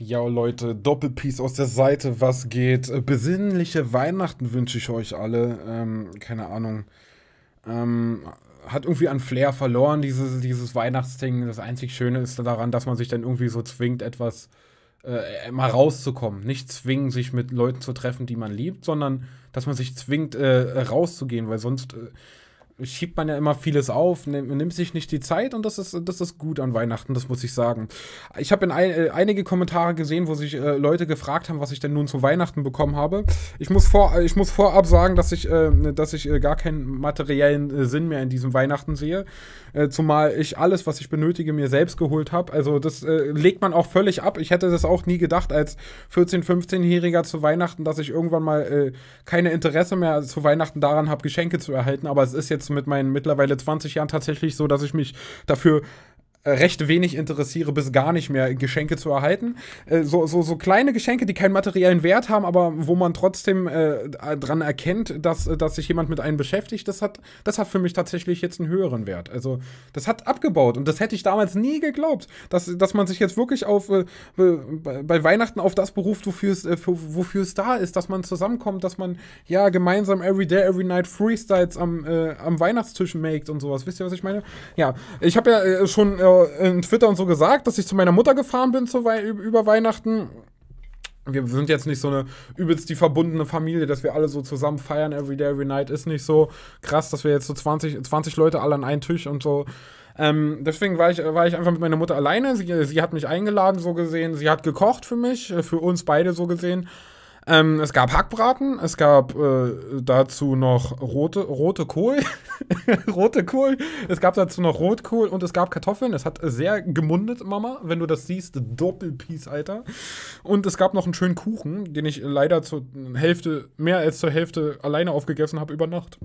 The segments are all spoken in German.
Ja, Leute, Doppelpiece aus der Seite, was geht? Äh, besinnliche Weihnachten wünsche ich euch alle. Ähm, keine Ahnung. Ähm, hat irgendwie an Flair verloren, dieses, dieses Weihnachtsding. Das einzig Schöne ist daran, dass man sich dann irgendwie so zwingt, etwas äh, mal rauszukommen. Nicht zwingen, sich mit Leuten zu treffen, die man liebt, sondern dass man sich zwingt, äh, rauszugehen, weil sonst. Äh, schiebt man ja immer vieles auf, nimmt sich nicht die Zeit und das ist, das ist gut an Weihnachten, das muss ich sagen. Ich habe in ein, äh, einige Kommentare gesehen, wo sich äh, Leute gefragt haben, was ich denn nun zu Weihnachten bekommen habe. Ich muss, vor, äh, ich muss vorab sagen, dass ich, äh, dass ich äh, gar keinen materiellen äh, Sinn mehr in diesem Weihnachten sehe. zumal ich alles, was ich benötige, mir selbst geholt habe. Also das legt man auch völlig ab. Ich hätte das auch nie gedacht als 14-, 15-Jähriger zu Weihnachten, dass ich irgendwann mal keine Interesse mehr zu Weihnachten daran habe, Geschenke zu erhalten. Aber es ist jetzt jetzt mit meinen mittlerweile 20 Jahren tatsächlich so, dass ich mich dafür äh, recht wenig interessiere, bis gar nicht mehr Geschenke zu erhalten. Äh, so, so, so kleine Geschenke, die keinen materiellen Wert haben, aber wo man trotzdem äh, äh dran erkennt, dass, dass sich jemand mit einem beschäftigt, das hat, das hat für mich tatsächlich jetzt einen höheren Wert. Also das hat abgebaut und das hätte ich damals nie geglaubt, dass, dass man sich jetzt wirklich auf, äh, bei Weihnachten auf das beruft, wofür es, äh, da ist, dass man zusammenkommt, dass man ja gemeinsam every day, every night Freestyles am, am Weihnachtstisch makes und sowas. Wisst ihr, was ich meine? Ja, ich habe ja schon in Twitter und so gesagt, dass ich zu meiner Mutter gefahren bin zu We über Weihnachten. Wir sind jetzt nicht so eine übelst die verbundene Familie, dass wir alle so zusammen feiern, every day, every night. Ist nicht so krass, dass wir jetzt so 20, 20 Leute alle an einen Tisch und so. Ähm, deswegen war ich, war ich einfach mit meiner Mutter alleine. Sie, sie hat mich eingeladen, so gesehen. Sie hat gekocht für mich, äh, für uns beide so gesehen. Ähm, es gab Hackbraten, es gab äh, dazu noch rote, rote Kohl. rote Kohl. Es gab dazu noch Rotkohl und es gab Kartoffeln. Es hat sehr gemundet, Mama, wenn du das siehst. Doppelpiece, Alter. Und es gab noch einen schönen Kuchen, den ich leider zur Hälfte, mehr als zur Hälfte alleine aufgegessen habe über Nacht.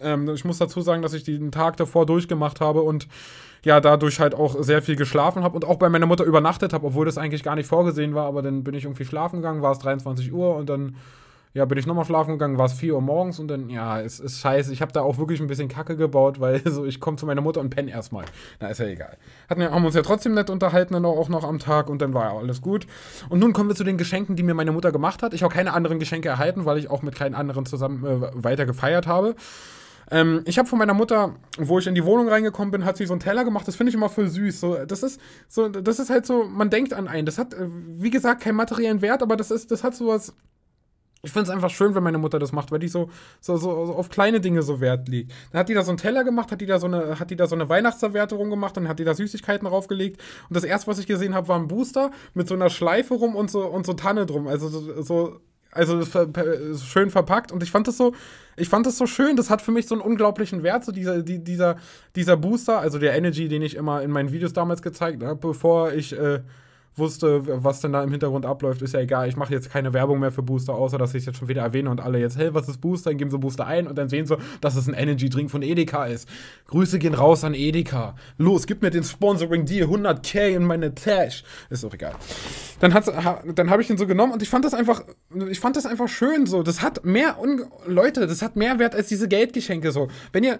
Ähm, ich muss dazu sagen, dass ich den Tag davor durchgemacht habe und ja, dadurch halt auch sehr viel geschlafen habe und auch bei meiner Mutter übernachtet habe, obwohl das eigentlich gar nicht vorgesehen war, aber dann bin ich irgendwie schlafen gegangen, war es 23 Uhr und dann ja, bin ich nochmal schlafen gegangen, war es 4 Uhr morgens und dann, ja, es ist scheiße. Ich habe da auch wirklich ein bisschen Kacke gebaut, weil so, ich komme zu meiner Mutter und penne erstmal. Na, ist ja egal. Hatten, haben uns ja trotzdem nett unterhalten, dann auch noch am Tag und dann war ja alles gut. Und nun kommen wir zu den Geschenken, die mir meine Mutter gemacht hat. Ich habe keine anderen Geschenke erhalten, weil ich auch mit keinen anderen zusammen äh, weiter gefeiert habe. Ähm, ich habe von meiner Mutter, wo ich in die Wohnung reingekommen bin, hat sie so einen Teller gemacht. Das finde ich immer voll süß. So, das ist so, das ist halt so, man denkt an einen. Das hat, äh, wie gesagt, keinen materiellen Wert, aber das ist, das hat sowas. Ich finde es einfach schön, wenn meine Mutter das macht, weil die so, so, so, auf kleine Dinge so Wert legt. Dann hat die da so einen Teller gemacht, hat die da so eine, hat die da so eine Weihnachtserwärterung gemacht, dann hat die da Süßigkeiten draufgelegt. Und das erste, was ich gesehen habe, war ein Booster mit so einer Schleife rum und so, und so Tanne drum. Also so also schön verpackt und ich fand das so, ich fand das so schön. Das hat für mich so einen unglaublichen Wert, so dieser, die, dieser, dieser Booster, also der Energy, den ich immer in meinen Videos damals gezeigt habe, bevor ich äh, wusste, was denn da im Hintergrund abläuft, ist ja egal. Ich mache jetzt keine Werbung mehr für Booster, außer dass ich es jetzt schon wieder erwähne und alle jetzt, hey, was ist Booster? Dann geben sie Booster ein und dann sehen sie, dass es ein Energy Drink von Edeka ist. Grüße gehen raus an Edeka. Los, gib mir den Sponsoring-Deal, 100k in meine Tash. Ist doch egal. Dann, ha, dann habe ich den so genommen und ich fand das einfach, ich fand das einfach schön so. Das hat mehr, Un Leute, das hat mehr Wert als diese Geldgeschenke so. Wenn ihr,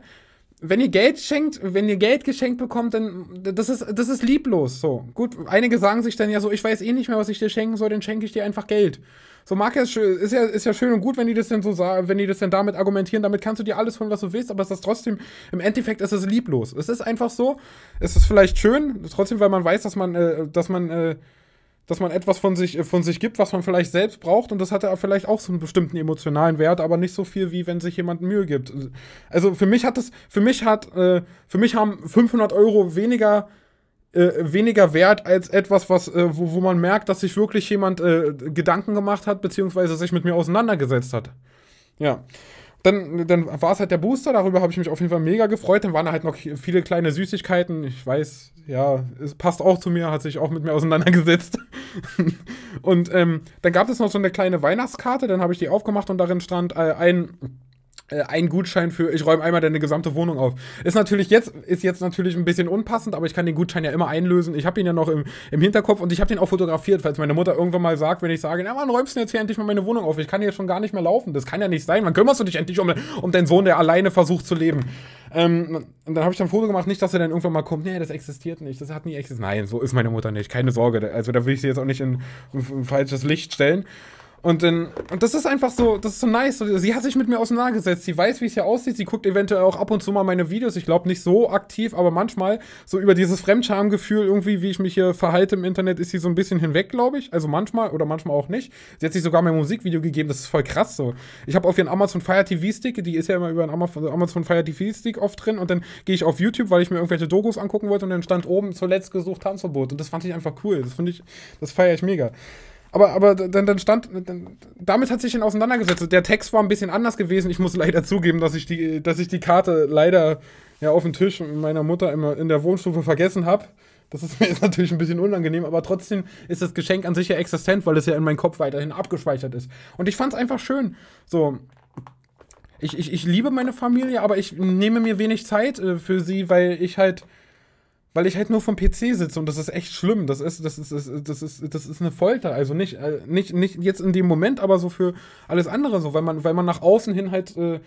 wenn ihr Geld schenkt, wenn ihr Geld geschenkt bekommt, dann das ist das ist lieblos so. Gut, einige sagen sich dann ja so, ich weiß eh nicht mehr, was ich dir schenken soll, dann schenke ich dir einfach Geld. So mag ja ist ja ist ja schön und gut, wenn die das denn so sagen, wenn die das denn damit argumentieren, damit kannst du dir alles holen, was du willst, aber es ist trotzdem im Endeffekt ist es lieblos. Es ist einfach so, es ist vielleicht schön, trotzdem weil man weiß, dass man äh, dass man äh, dass man etwas von sich, äh, von sich gibt, was man vielleicht selbst braucht und das hat ja vielleicht auch so einen bestimmten emotionalen Wert, aber nicht so viel wie wenn sich jemand Mühe gibt. Also für mich hat das, für mich hat, äh, für mich haben 500 Euro weniger äh, weniger wert als etwas, was, äh, wo, wo man merkt, dass sich wirklich jemand äh, Gedanken gemacht hat, beziehungsweise sich mit mir auseinandergesetzt hat. Ja dann, dann war es halt der Booster, darüber habe ich mich auf jeden Fall mega gefreut. Dann waren halt noch viele kleine Süßigkeiten. Ich weiß, ja, es passt auch zu mir, hat sich auch mit mir auseinandergesetzt. und ähm, dann gab es noch so eine kleine Weihnachtskarte, dann habe ich die aufgemacht und darin stand äh, ein äh, ein Gutschein für, ich räume einmal deine gesamte Wohnung auf. Ist natürlich jetzt, ist jetzt natürlich ein bisschen unpassend, aber ich kann den Gutschein ja immer einlösen. Ich habe ihn ja noch im, im Hinterkopf und ich habe den auch fotografiert, falls meine Mutter irgendwann mal sagt, wenn ich sage, na man, räumst du jetzt hier endlich mal meine Wohnung auf? Ich kann hier schon gar nicht mehr laufen. Das kann ja nicht sein. Wann kümmerst du dich endlich um, um deinen Sohn, der alleine versucht zu leben? Ähm, und dann habe ich dann ein Foto gemacht, nicht, dass er dann irgendwann mal kommt, nee, das existiert nicht, das hat nie existiert. Nein, so ist meine Mutter nicht, keine Sorge. Also da will ich sie jetzt auch nicht in, in, in falsches Licht stellen. Und, dann, und das ist einfach so, das ist so nice. Sie hat sich mit mir auseinandergesetzt. Sie weiß, wie es hier aussieht. Sie guckt eventuell auch ab und zu mal meine Videos. Ich glaube nicht so aktiv, aber manchmal so über dieses Fremdschamgefühl irgendwie, wie ich mich hier verhalte im Internet, ist sie so ein bisschen hinweg, glaube ich. Also manchmal oder manchmal auch nicht. Sie hat sich sogar mein Musikvideo gegeben. Das ist voll krass so. Ich habe auf ihren Amazon Fire TV Stick, die ist ja immer über einen Amazon Fire TV Stick oft drin. Und dann gehe ich auf YouTube, weil ich mir irgendwelche Dogos angucken wollte. Und dann stand oben zuletzt gesucht Tanzverbot. Und das fand ich einfach cool. Das finde ich, das feiere ich mega. Aber, aber dann, dann stand, dann, damit hat sich dann auseinandergesetzt. Der Text war ein bisschen anders gewesen. Ich muss leider zugeben, dass ich die, dass ich die Karte leider ja, auf dem Tisch meiner Mutter immer in der Wohnstufe vergessen habe. Das ist mir jetzt natürlich ein bisschen unangenehm, aber trotzdem ist das Geschenk an sich ja existent, weil es ja in meinem Kopf weiterhin abgespeichert ist. Und ich fand es einfach schön. So, ich, ich, ich liebe meine Familie, aber ich nehme mir wenig Zeit äh, für sie, weil ich halt weil ich halt nur vom PC sitze und das ist echt schlimm. Das ist, das ist, das ist, das ist, das ist eine Folter. Also nicht, äh, nicht, nicht jetzt in dem Moment, aber so für alles andere so, weil man, weil man nach außen hin halt, äh,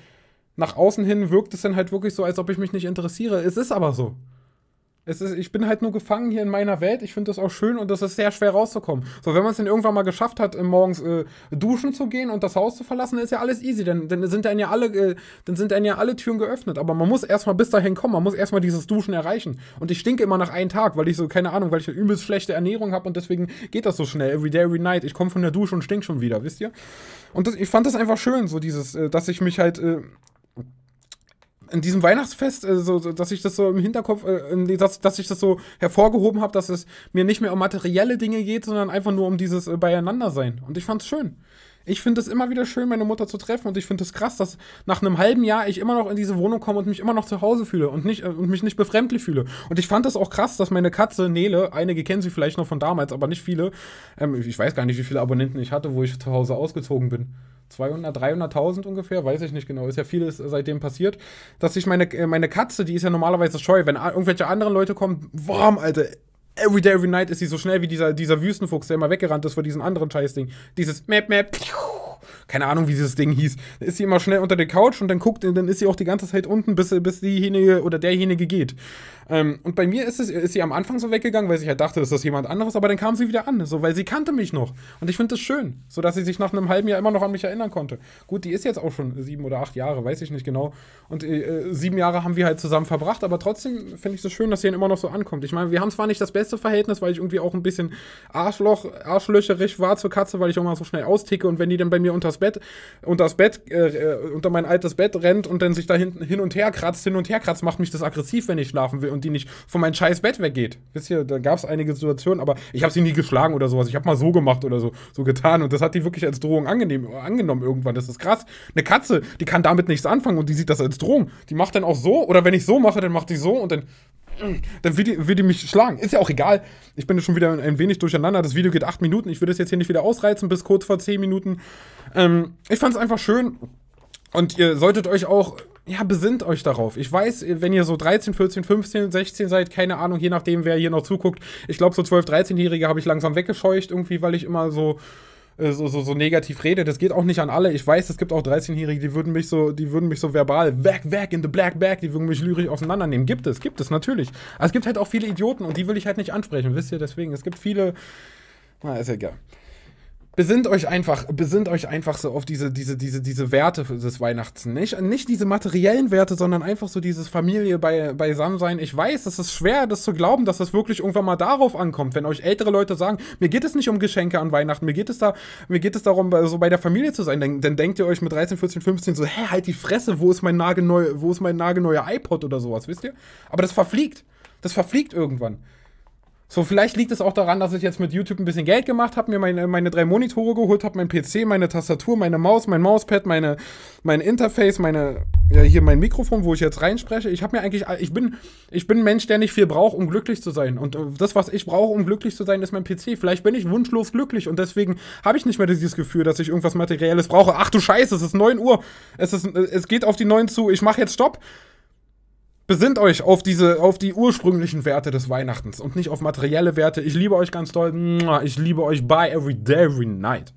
nach außen hin wirkt es dann halt wirklich so, als ob ich mich nicht interessiere. Es ist aber so. Ist, ich bin halt nur gefangen hier in meiner Welt. Ich finde das auch schön und das ist sehr schwer rauszukommen. So, wenn man es dann irgendwann mal geschafft hat, äh, morgens äh, duschen zu gehen und das Haus zu verlassen, dann ist ja alles easy. Dann, dann sind dann ja alle, äh, dann sind dann ja alle Türen geöffnet. Aber man muss erstmal bis dahin kommen. Man muss erstmal dieses Duschen erreichen. Und ich stinke immer nach einem Tag, weil ich so, keine Ahnung, weil ich eine übelst schlechte Ernährung habe und deswegen geht das so schnell. Every day, every night. Ich komme von der Dusche und stink schon wieder, wisst ihr? Und das, ich fand das einfach schön, so dieses, äh, dass ich mich halt äh, in diesem Weihnachtsfest, äh, so, dass ich das so im Hinterkopf, äh, dass, dass ich das so hervorgehoben habe, dass es mir nicht mehr um materielle Dinge geht, sondern einfach nur um dieses äh, Beieinandersein. Und ich fand's schön. Ich finde es immer wieder schön, meine Mutter zu treffen und ich finde es das krass, dass nach einem halben Jahr ich immer noch in diese Wohnung komme und mich immer noch zu Hause fühle und, nicht, äh, und mich nicht befremdlich fühle. Und ich fand es auch krass, dass meine Katze Nele, einige kennen sie vielleicht noch von damals, aber nicht viele, ähm, ich weiß gar nicht, wie viele Abonnenten ich hatte, wo ich zu Hause ausgezogen bin. 200, 300.000 ungefähr, weiß ich nicht genau. Ist ja vieles seitdem passiert, dass ich meine, äh, meine Katze, die ist ja normalerweise scheu, wenn irgendwelche anderen Leute kommen, warm, Alter, every day, every night ist sie so schnell wie dieser, dieser Wüstenfuchs, der immer weggerannt ist vor diesem anderen Scheißding. Dieses Map, Map, piu keine Ahnung, wie dieses Ding hieß, ist sie immer schnell unter der Couch und dann guckt, dann ist sie auch die ganze Zeit unten, bis, bis diejenige oder derjenige geht. Ähm, und bei mir ist, es, ist sie am Anfang so weggegangen, weil ich halt dachte, dass das jemand anderes, aber dann kam sie wieder an, so, weil sie kannte mich noch. Und ich finde das schön, so dass sie sich nach einem halben Jahr immer noch an mich erinnern konnte. Gut, die ist jetzt auch schon sieben oder acht Jahre, weiß ich nicht genau. Und äh, äh sieben Jahre haben wir halt zusammen verbracht, aber trotzdem finde ich es das schön, dass sie immer noch so ankommt. Ich meine, wir haben zwar nicht das beste Verhältnis, weil ich irgendwie auch ein bisschen Arschloch, arschlöcherig war zur Katze, weil ich auch mal so schnell austicke und wenn die dann bei mir unters Bett, unter das Bett, äh, äh, unter mein altes Bett rennt und dann sich da hinten hin und her kratzt, hin und her kratzt, macht mich das aggressiv, wenn ich schlafen will und die nicht von meinem scheiß Bett weggeht. Wisst ihr, da gab es einige Situationen, aber ich habe sie nie geschlagen oder sowas. Ich habe mal so gemacht oder so, so getan und das hat die wirklich als Drohung angenehm, angenommen irgendwann. Das ist krass. Eine Katze, die kann damit nichts anfangen und die sieht das als Drohung. Die macht dann auch so oder wenn ich so mache, dann macht die so und dann dann wird die, wird die mich schlagen. Ist ja auch egal. Ich bin jetzt schon wieder ein wenig durcheinander. Das Video geht acht Minuten. Ich würde es jetzt hier nicht wieder ausreizen bis kurz vor zehn Minuten. Ähm, ich fand es einfach schön. Und ihr solltet euch auch, ja, besinnt euch darauf. Ich weiß, wenn ihr so 13, 14, 15, 16 seid, keine Ahnung, je nachdem, wer hier noch zuguckt. Ich glaube, so 12, 13-Jährige habe ich langsam weggescheucht irgendwie, weil ich immer so äh, so, so, so negativ redet. Das geht auch nicht an alle. Ich weiß, es gibt auch 13-Jährige, die würden mich so, die würden mich so verbal weg, weg, in the black bag, die würden mich lyrisch auseinandernehmen. Gibt es, gibt es, natürlich. Aber es gibt halt auch viele Idioten und die will ich halt nicht ansprechen, wisst ihr? Deswegen, es gibt viele. Na, ist egal besinnt euch einfach, besinnt euch einfach so auf diese, diese, diese, diese Werte des Weihnachts. Nicht, nicht diese materiellen Werte, sondern einfach so dieses Familie bei, beisammen sein. Ich weiß, es ist schwer, das zu glauben, dass das wirklich irgendwann mal darauf ankommt, wenn euch ältere Leute sagen, mir geht es nicht um Geschenke an Weihnachten, mir geht es da, mir geht es darum, so bei der Familie zu sein. Dann, dann denkt ihr euch mit 13, 14, 15 so, hä, halt die Fresse, wo ist mein nagelneu, wo ist mein nagelneuer iPod oder sowas, wisst ihr? Aber das verfliegt. Das verfliegt irgendwann. So, vielleicht liegt es auch daran, dass ich jetzt mit YouTube ein bisschen Geld gemacht habe, mir meine, meine drei Monitore geholt habe, mein PC, meine Tastatur, meine Maus, mein Mauspad, meine, mein Interface, meine, ja, hier mein Mikrofon, wo ich jetzt reinspreche. Ich habe mir eigentlich, äh, ich bin, ich bin ein Mensch, der nicht viel braucht, um glücklich zu sein. Und äh, das, was ich brauche, um glücklich zu sein, ist mein PC. Vielleicht bin ich wunschlos glücklich und deswegen habe ich nicht mehr dieses Gefühl, dass ich irgendwas Materielles brauche. Ach du Scheiße, es ist 9 Uhr, es, ist, äh, es geht auf die 9 zu, ich mache jetzt Stopp. Besinnt euch auf diese, auf die ursprünglichen Werte des Weihnachtens und nicht auf materielle Werte. Ich liebe euch ganz doll. Ich liebe euch Bye every day, every night.